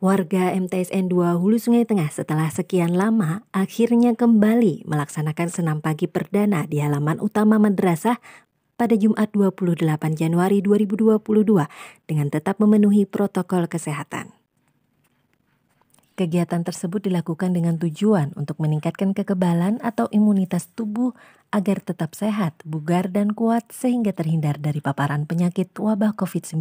Warga MTSN 2 Hulu Sungai Tengah setelah sekian lama akhirnya kembali melaksanakan senam pagi perdana di halaman utama madrasah pada Jumat 28 Januari 2022 dengan tetap memenuhi protokol kesehatan. Kegiatan tersebut dilakukan dengan tujuan untuk meningkatkan kekebalan atau imunitas tubuh agar tetap sehat, bugar, dan kuat sehingga terhindar dari paparan penyakit wabah COVID-19.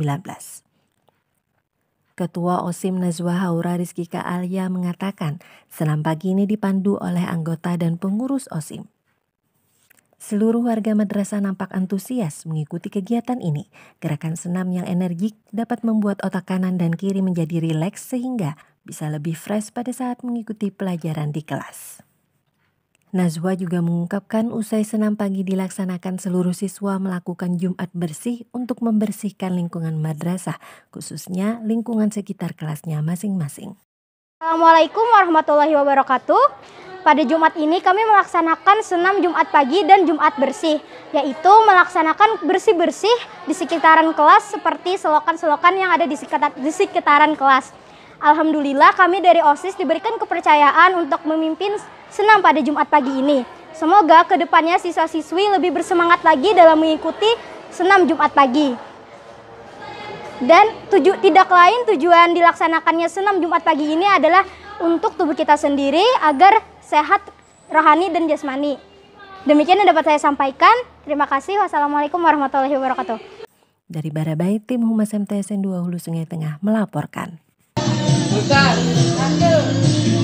Ketua OSIM Nazwa Haura Rizkika Alia mengatakan senam pagi ini dipandu oleh anggota dan pengurus OSIM. Seluruh warga madrasah nampak antusias mengikuti kegiatan ini. Gerakan senam yang energik dapat membuat otak kanan dan kiri menjadi rileks sehingga bisa lebih fresh pada saat mengikuti pelajaran di kelas. Nazwa juga mengungkapkan usai senam pagi dilaksanakan seluruh siswa melakukan Jumat bersih untuk membersihkan lingkungan madrasah, khususnya lingkungan sekitar kelasnya masing-masing. Assalamualaikum warahmatullahi wabarakatuh. Pada Jumat ini kami melaksanakan senam Jumat pagi dan Jumat bersih, yaitu melaksanakan bersih-bersih di sekitaran kelas seperti selokan-selokan yang ada di sekitaran kelas. Alhamdulillah kami dari OSIS diberikan kepercayaan untuk memimpin senam pada Jumat pagi ini. Semoga kedepannya siswa-siswi lebih bersemangat lagi dalam mengikuti senam Jumat pagi. Dan tuju, tidak lain tujuan dilaksanakannya senam Jumat pagi ini adalah untuk tubuh kita sendiri agar sehat rohani dan jasmani. Demikian yang dapat saya sampaikan. Terima kasih. Wassalamualaikum warahmatullahi wabarakatuh. Dari Barabai, tim Humas MTSN 2 Hulu Sungai Tengah melaporkan. Bukan. Satu.